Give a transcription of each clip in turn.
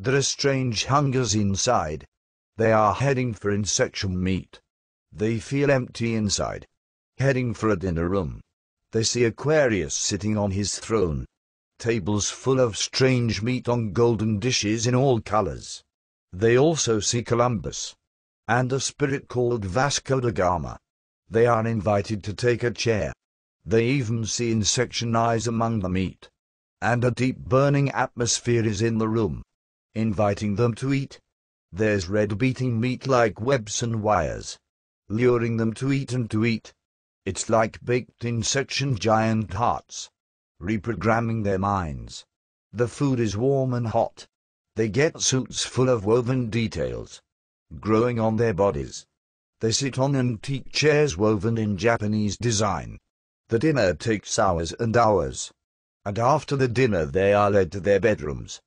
There are strange hungers inside. They are heading for insection meat. They feel empty inside. Heading for a dinner room. They see Aquarius sitting on his throne. Tables full of strange meat on golden dishes in all colors. They also see Columbus. And a spirit called Vasco da Gama. They are invited to take a chair. They even see insection eyes among the meat. And a deep burning atmosphere is in the room inviting them to eat. There's red beating meat like webs and wires, luring them to eat and to eat. It's like baked in section giant hearts, reprogramming their minds. The food is warm and hot. They get suits full of woven details, growing on their bodies. They sit on antique chairs woven in Japanese design. The dinner takes hours and hours. And after the dinner they are led to their bedrooms.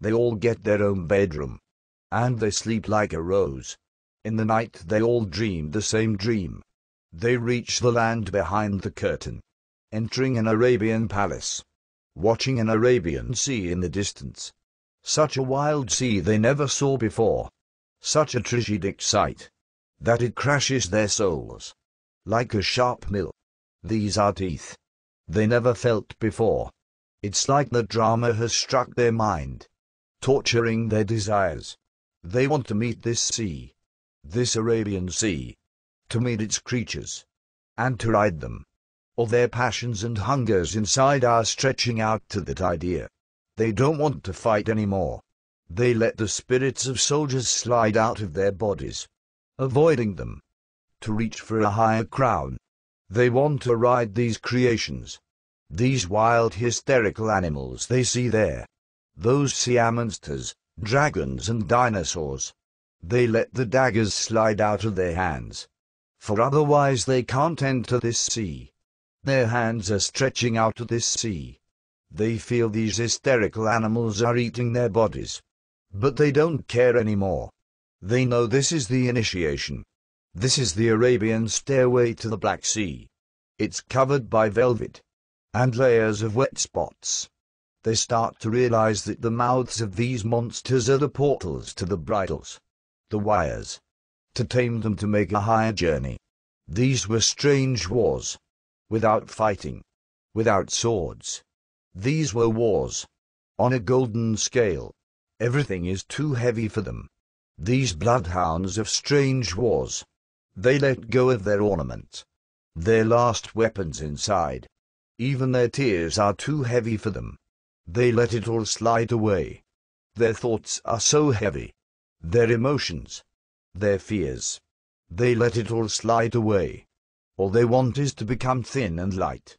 They all get their own bedroom. And they sleep like a rose. In the night they all dream the same dream. They reach the land behind the curtain. Entering an Arabian palace. Watching an Arabian sea in the distance. Such a wild sea they never saw before. Such a tragic sight. That it crashes their souls. Like a sharp mill. These are teeth. They never felt before. It's like the drama has struck their mind torturing their desires. They want to meet this sea, this Arabian sea, to meet its creatures, and to ride them. All their passions and hungers inside are stretching out to that idea. They don't want to fight anymore. They let the spirits of soldiers slide out of their bodies, avoiding them, to reach for a higher crown. They want to ride these creations, these wild hysterical animals they see there those monsters, dragons and dinosaurs. They let the daggers slide out of their hands. For otherwise they can't enter this sea. Their hands are stretching out to this sea. They feel these hysterical animals are eating their bodies. But they don't care anymore. They know this is the initiation. This is the Arabian stairway to the Black Sea. It's covered by velvet and layers of wet spots they start to realize that the mouths of these monsters are the portals to the bridles, the wires, to tame them to make a higher journey. These were strange wars. Without fighting. Without swords. These were wars. On a golden scale. Everything is too heavy for them. These bloodhounds of strange wars. They let go of their ornaments, Their last weapons inside. Even their tears are too heavy for them. They let it all slide away. Their thoughts are so heavy. Their emotions. Their fears. They let it all slide away. All they want is to become thin and light.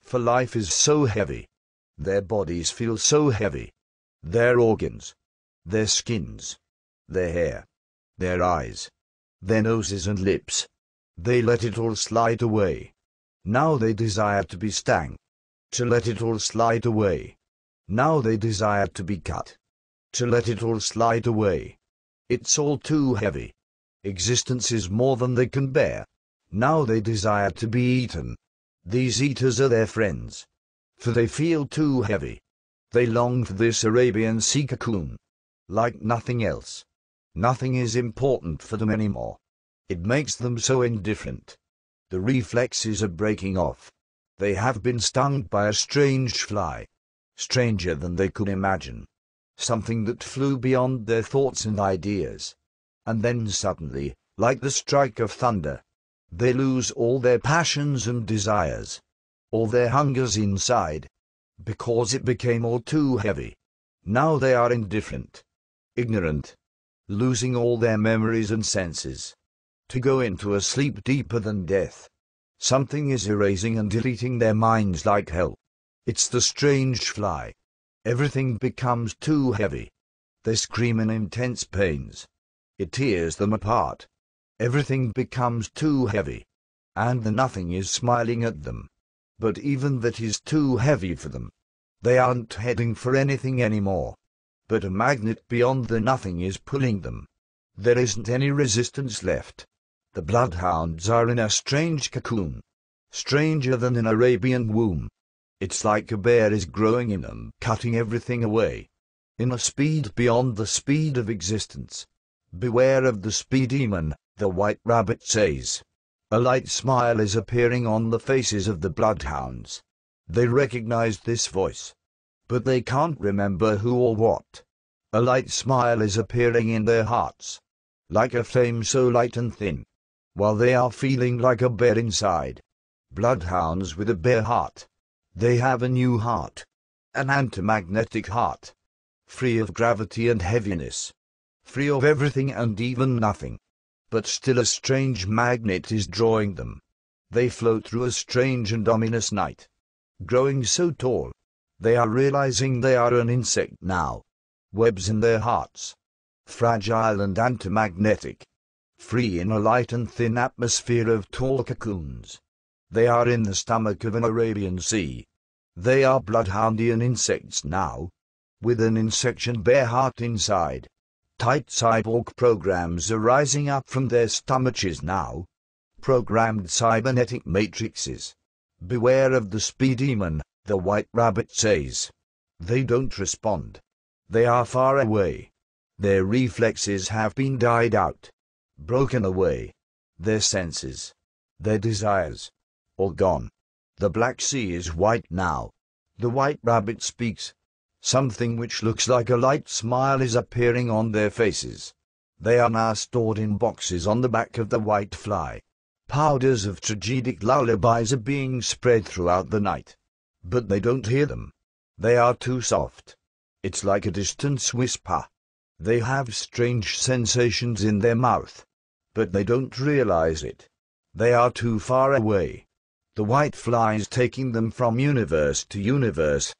For life is so heavy. Their bodies feel so heavy. Their organs. Their skins. Their hair. Their eyes. Their noses and lips. They let it all slide away. Now they desire to be stank, To let it all slide away. Now they desire to be cut. To let it all slide away. It's all too heavy. Existence is more than they can bear. Now they desire to be eaten. These eaters are their friends. For they feel too heavy. They long for this Arabian sea cocoon. Like nothing else. Nothing is important for them anymore. It makes them so indifferent. The reflexes are breaking off. They have been stung by a strange fly stranger than they could imagine, something that flew beyond their thoughts and ideas. And then suddenly, like the strike of thunder, they lose all their passions and desires, all their hungers inside, because it became all too heavy. Now they are indifferent, ignorant, losing all their memories and senses. To go into a sleep deeper than death. Something is erasing and deleting their minds like hell. It's the strange fly. Everything becomes too heavy. They scream in intense pains. It tears them apart. Everything becomes too heavy. And the nothing is smiling at them. But even that is too heavy for them. They aren't heading for anything anymore. But a magnet beyond the nothing is pulling them. There isn't any resistance left. The bloodhounds are in a strange cocoon. Stranger than an Arabian womb. It's like a bear is growing in them, cutting everything away. In a speed beyond the speed of existence. Beware of the speed demon, the white rabbit says. A light smile is appearing on the faces of the bloodhounds. They recognize this voice. But they can't remember who or what. A light smile is appearing in their hearts. Like a flame so light and thin. While they are feeling like a bear inside. Bloodhounds with a bear heart. They have a new heart. An anti-magnetic heart. Free of gravity and heaviness. Free of everything and even nothing. But still a strange magnet is drawing them. They float through a strange and ominous night. Growing so tall. They are realizing they are an insect now. Webs in their hearts. Fragile and anti-magnetic. Free in a light and thin atmosphere of tall cocoons. They are in the stomach of an Arabian sea. They are bloodhoundian insects now. With an insection bare heart inside. Tight cyborg programs are rising up from their stomachs now. Programmed cybernetic matrices. Beware of the speed demon, the white rabbit says. They don't respond. They are far away. Their reflexes have been died out. Broken away. Their senses. Their desires. All gone. The Black Sea is white now. The white rabbit speaks. Something which looks like a light smile is appearing on their faces. They are now stored in boxes on the back of the white fly. Powders of tragic lullabies are being spread throughout the night. But they don't hear them. They are too soft. It's like a distant whisper. They have strange sensations in their mouth. But they don't realize it. They are too far away the white flies taking them from universe to universe.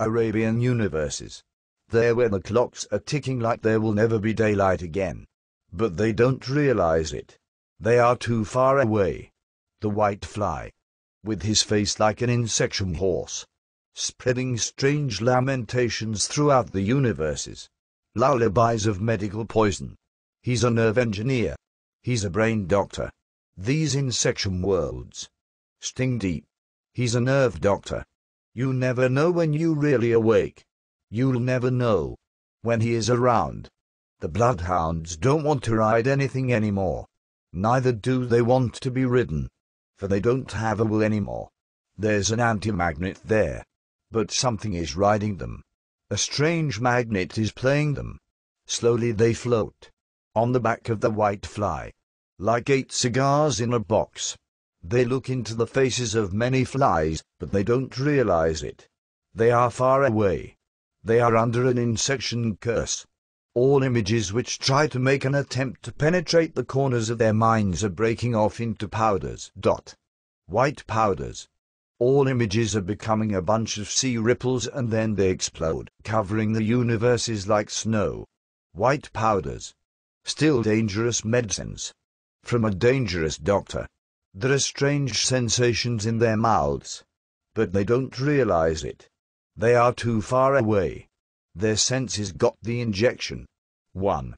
Arabian universes. There where the clocks are ticking like there will never be daylight again. But they don't realize it. They are too far away. The white fly. With his face like an insection horse. Spreading strange lamentations throughout the universes. Lullabies of medical poison. He's a nerve engineer. He's a brain doctor. These insection worlds. Sting deep. He's a nerve doctor. You never know when you really awake. You'll never know when he is around. The bloodhounds don't want to ride anything anymore. Neither do they want to be ridden, for they don't have a will anymore. There's an anti-magnet there, but something is riding them. A strange magnet is playing them. Slowly they float on the back of the white fly, like eight cigars in a box. They look into the faces of many flies, but they don't realize it. They are far away. They are under an insection curse. All images which try to make an attempt to penetrate the corners of their minds are breaking off into powders. Dot. White powders. All images are becoming a bunch of sea ripples and then they explode, covering the universes like snow. White powders. Still dangerous medicines. From a dangerous doctor. There are strange sensations in their mouths, but they don't realize it. They are too far away. Their senses got the injection. 1.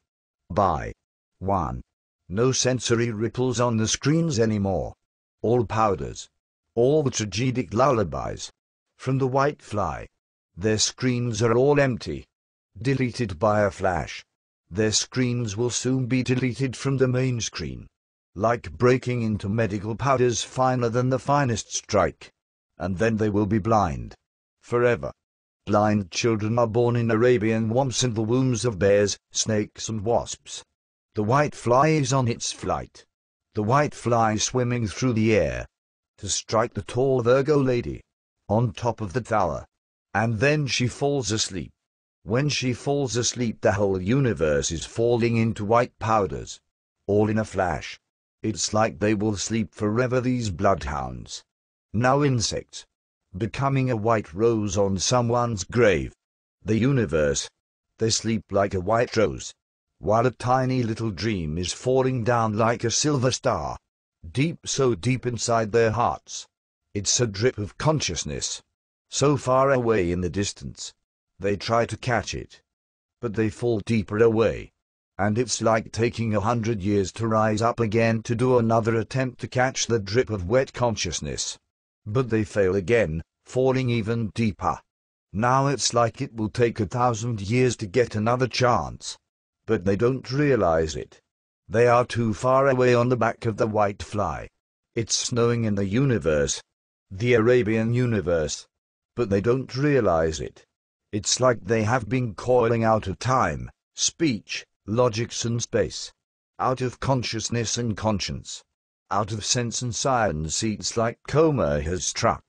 By 1. No sensory ripples on the screens anymore. All powders. All the tragic lullabies. From the white fly. Their screens are all empty. Deleted by a flash. Their screens will soon be deleted from the main screen like breaking into medical powders finer than the finest strike. And then they will be blind. Forever. Blind children are born in Arabian womps in the wombs of bears, snakes and wasps. The white fly is on its flight. The white fly swimming through the air. To strike the tall Virgo lady. On top of the tower. And then she falls asleep. When she falls asleep the whole universe is falling into white powders. All in a flash. It's like they will sleep forever, these bloodhounds. Now, insect. Becoming a white rose on someone's grave. The universe. They sleep like a white rose. While a tiny little dream is falling down like a silver star. Deep, so deep inside their hearts. It's a drip of consciousness. So far away in the distance. They try to catch it. But they fall deeper away and it's like taking a hundred years to rise up again to do another attempt to catch the drip of wet consciousness. But they fail again, falling even deeper. Now it's like it will take a thousand years to get another chance. But they don't realize it. They are too far away on the back of the white fly. It's snowing in the universe. The Arabian universe. But they don't realize it. It's like they have been coiling out of time, speech, logics and space, out of consciousness and conscience, out of sense and science it's like coma has struck.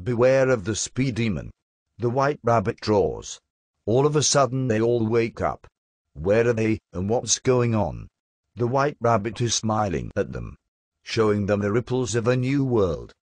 Beware of the speed demon. The white rabbit draws. All of a sudden they all wake up. Where are they and what's going on? The white rabbit is smiling at them, showing them the ripples of a new world.